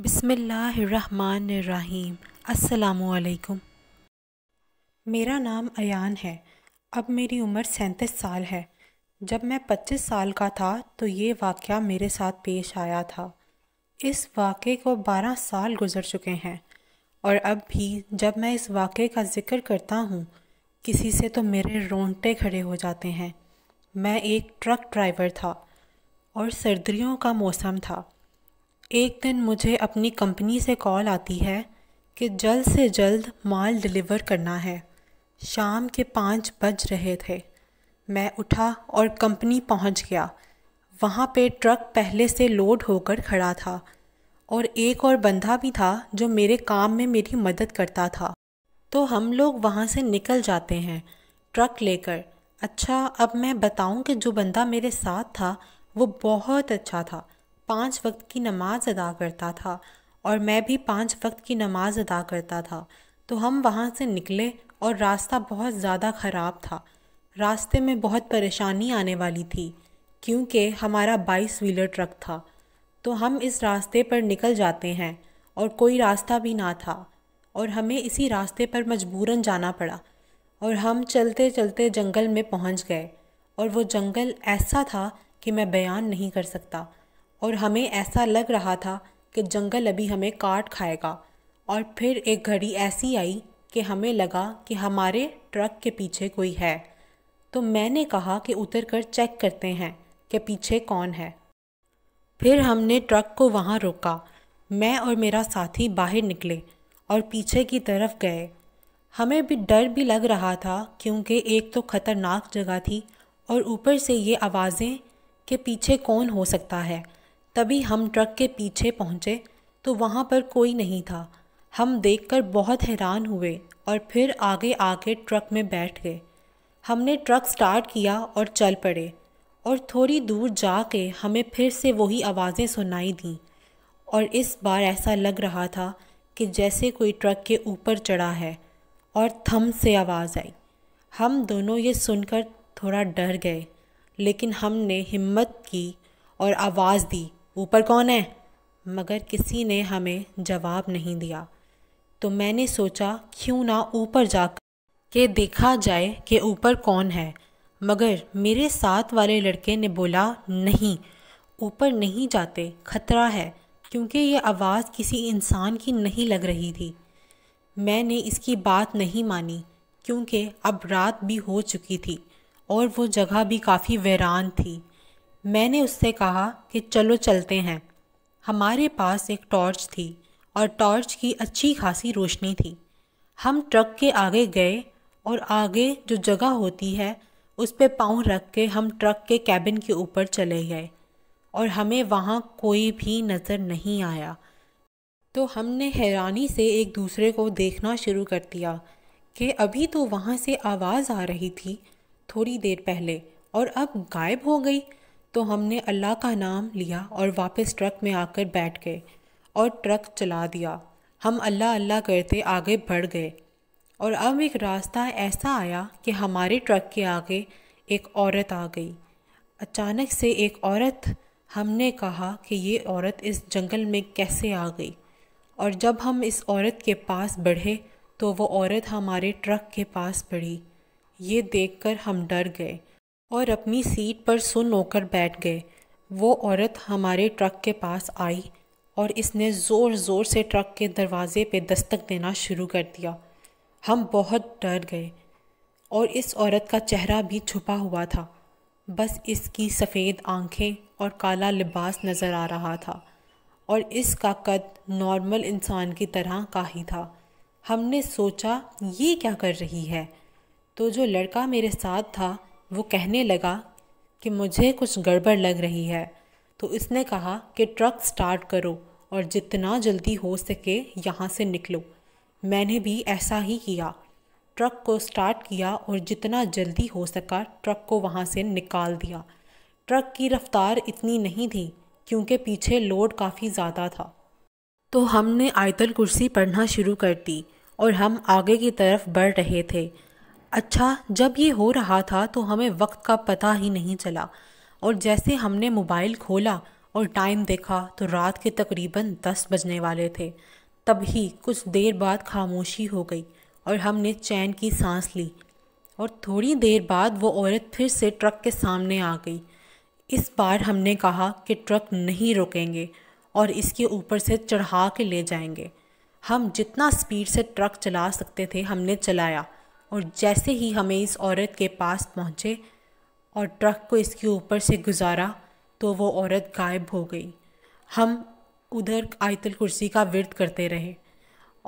बिसमीम् अल्लाम मेरा नाम अयान है अब मेरी उम्र सैंतीस साल है जब मैं पच्चीस साल का था तो ये वाक़ मेरे साथ पेश आया था इस वाक़े को बारह साल गुज़र चुके हैं और अब भी जब मैं इस वाक़े का ज़िक्र करता हूँ किसी से तो मेरे रोंगटे खड़े हो जाते हैं मैं एक ट्रक ड्राइवर था और सर्दियों का मौसम था एक दिन मुझे अपनी कंपनी से कॉल आती है कि जल्द से जल्द माल डिलीवर करना है शाम के पाँच बज रहे थे मैं उठा और कंपनी पहुंच गया वहाँ पे ट्रक पहले से लोड होकर खड़ा था और एक और बंदा भी था जो मेरे काम में मेरी मदद करता था तो हम लोग वहाँ से निकल जाते हैं ट्रक लेकर अच्छा अब मैं बताऊँ कि जो बंदा मेरे साथ था वो बहुत अच्छा था पांच वक्त की नमाज अदा करता था और मैं भी पांच वक्त की नमाज अदा करता था तो हम वहाँ से निकले और रास्ता बहुत ज़्यादा ख़राब था रास्ते में बहुत परेशानी आने वाली थी क्योंकि हमारा बाईस व्हीलर ट्रक था तो हम इस रास्ते पर निकल जाते हैं और कोई रास्ता भी ना था और हमें इसी रास्ते पर मजबूरन जाना पड़ा और हम चलते चलते जंगल में पहुंच गए और वो जंगल ऐसा था कि मैं बयान नहीं कर सकता और हमें ऐसा लग रहा था कि जंगल अभी हमें काट खाएगा और फिर एक घड़ी ऐसी आई कि हमें लगा कि हमारे ट्रक के पीछे कोई है तो मैंने कहा कि उतर कर चेक करते हैं कि पीछे कौन है फिर हमने ट्रक को वहाँ रोका मैं और मेरा साथी बाहर निकले और पीछे की तरफ गए हमें भी डर भी लग रहा था क्योंकि एक तो ख़तरनाक जगह थी और ऊपर से ये आवाज़ें कि पीछे कौन हो सकता है तभी हम ट्रक के पीछे पहुँचे तो वहाँ पर कोई नहीं था हम देखकर बहुत हैरान हुए और फिर आगे आके ट्रक में बैठ गए हमने ट्रक स्टार्ट किया और चल पड़े और थोड़ी दूर जाके हमें फिर से वही आवाज़ें सुनाई दीं और इस बार ऐसा लग रहा था कि जैसे कोई ट्रक के ऊपर चढ़ा है और थम से आवाज़ आई हम दोनों ये सुनकर थोड़ा डर गए लेकिन हमने हिम्मत की और आवाज़ दी ऊपर कौन है मगर किसी ने हमें जवाब नहीं दिया तो मैंने सोचा क्यों ना ऊपर जाकर के देखा जाए कि ऊपर कौन है मगर मेरे साथ वाले लड़के ने बोला नहीं ऊपर नहीं जाते खतरा है क्योंकि ये आवाज़ किसी इंसान की नहीं लग रही थी मैंने इसकी बात नहीं मानी क्योंकि अब रात भी हो चुकी थी और वो जगह भी काफ़ी वैरान थी मैंने उससे कहा कि चलो चलते हैं हमारे पास एक टॉर्च थी और टॉर्च की अच्छी खासी रोशनी थी हम ट्रक के आगे गए और आगे जो जगह होती है उस पर पाँव रख के हम ट्रक के कैबिन के ऊपर चले गए और हमें वहाँ कोई भी नज़र नहीं आया तो हमने हैरानी से एक दूसरे को देखना शुरू कर दिया कि अभी तो वहाँ से आवाज़ आ रही थी थोड़ी देर पहले और अब गायब हो गई तो हमने अल्लाह का नाम लिया और वापस ट्रक में आकर बैठ गए और ट्रक चला दिया हम अल्लाह अल्लाह करते आगे बढ़ गए और अब एक रास्ता ऐसा आया कि हमारे ट्रक के आगे एक औरत आ गई अचानक से एक औरत हमने कहा कि ये औरत इस जंगल में कैसे आ गई और जब हम इस औरत के पास बढ़े तो वो औरत हमारे ट्रक के पास बढ़ी ये देखकर हम डर गए और अपनी सीट पर सुन होकर बैठ गए वो औरत हमारे ट्रक के पास आई और इसने ज़ोर ज़ोर से ट्रक के दरवाज़े पे दस्तक देना शुरू कर दिया हम बहुत डर गए और इस औरत का चेहरा भी छुपा हुआ था बस इसकी सफ़ेद आंखें और काला लिबास नज़र आ रहा था और इसका कद नॉर्मल इंसान की तरह का ही था हमने सोचा ये क्या कर रही है तो जो लड़का मेरे साथ था वो कहने लगा कि मुझे कुछ गड़बड़ लग रही है तो इसने कहा कि ट्रक स्टार्ट करो और जितना जल्दी हो सके यहाँ से निकलो मैंने भी ऐसा ही किया ट्रक को स्टार्ट किया और जितना जल्दी हो सका ट्रक को वहाँ से निकाल दिया ट्रक की रफ़्तार इतनी नहीं थी क्योंकि पीछे लोड काफ़ी ज़्यादा था तो हमने आयतल कुर्सी पढ़ना शुरू कर दी और हम आगे की तरफ बढ़ रहे थे अच्छा जब ये हो रहा था तो हमें वक्त का पता ही नहीं चला और जैसे हमने मोबाइल खोला और टाइम देखा तो रात के तकरीबन दस बजने वाले थे तभी कुछ देर बाद खामोशी हो गई और हमने चैन की सांस ली और थोड़ी देर बाद वो औरत फिर से ट्रक के सामने आ गई इस बार हमने कहा कि ट्रक नहीं रुकेंगे और इसके ऊपर से चढ़ा के ले जाएंगे हम जितना स्पीड से ट्रक चला सकते थे हमने चलाया और जैसे ही हमें इस औरत के पास पहुँचे और ट्रक को इसके ऊपर से गुजारा तो वो औरत गायब हो गई हम उधर आयतल कुर्सी का विरत करते रहे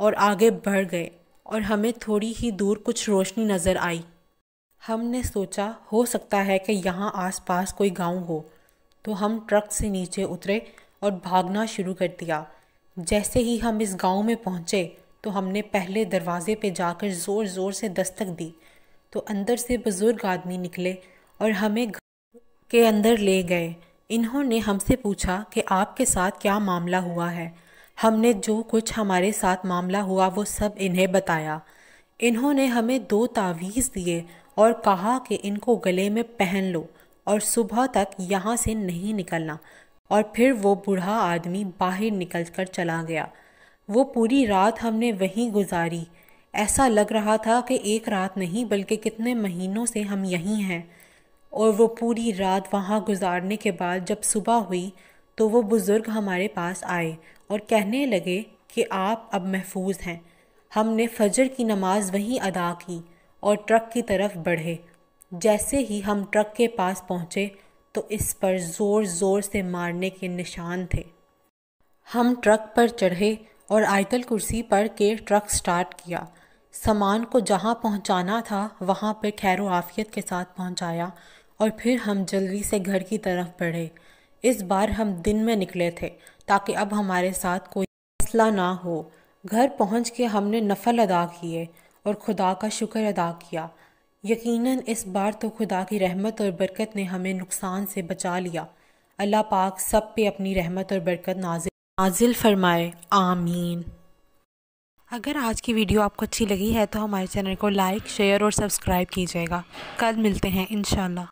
और आगे बढ़ गए और हमें थोड़ी ही दूर कुछ रोशनी नज़र आई हमने सोचा हो सकता है कि यहाँ आसपास कोई गांव हो तो हम ट्रक से नीचे उतरे और भागना शुरू कर दिया जैसे ही हम इस गांव में पहुँचे तो हमने पहले दरवाज़े पे जाकर ज़ोर ज़ोर से दस्तक दी तो अंदर से बुज़ुर्ग आदमी निकले और हमें के अंदर ले गए इन्होंने हमसे पूछा कि आपके साथ क्या मामला हुआ है हमने जो कुछ हमारे साथ मामला हुआ वो सब इन्हें बताया इन्होंने हमें दो तावीज़ दिए और कहा कि इनको गले में पहन लो और सुबह तक यहाँ से नहीं निकलना और फिर वो बूढ़ा आदमी बाहर निकल कर चला गया वो पूरी रात हमने वहीं गुजारी ऐसा लग रहा था कि एक रात नहीं बल्कि कितने महीनों से हम यहीं हैं और वो पूरी रात वहाँ गुजारने के बाद जब सुबह हुई तो वो बुज़ुर्ग हमारे पास आए और कहने लगे कि आप अब महफूज हैं हमने फजर की नमाज वहीं अदा की और ट्रक की तरफ बढ़े जैसे ही हम ट्रक के पास पहुँचे तो इस पर ज़ोर ज़ोर से मारने के निशान थे हम ट्रक पर चढ़े और आयतल कुर्सी पर के ट्रक स्टार्ट किया सामान को जहाँ पहुँचाना था वहाँ पर खैर आफियत के साथ पहुँचाया और फिर हम जल्दी से घर की तरफ बढ़े इस बार हम दिन में निकले थे ताकि अब हमारे साथ कोई मसला ना हो घर पहुँच के हमने नफल अदा किए और खुदा का शुक्र अदा किया यकीनन इस बार तो खुदा की रहमत और बरकत ने हमें नुकसान से बचा लिया अल्लाह पाक सब पे अपनी रहमत और बरकत नाजिल नाजिल फरमाए आमीन अगर आज की वीडियो आपको अच्छी लगी है तो हमारे चैनल को लाइक शेयर और सब्सक्राइब कीजिएगा कल मिलते हैं इन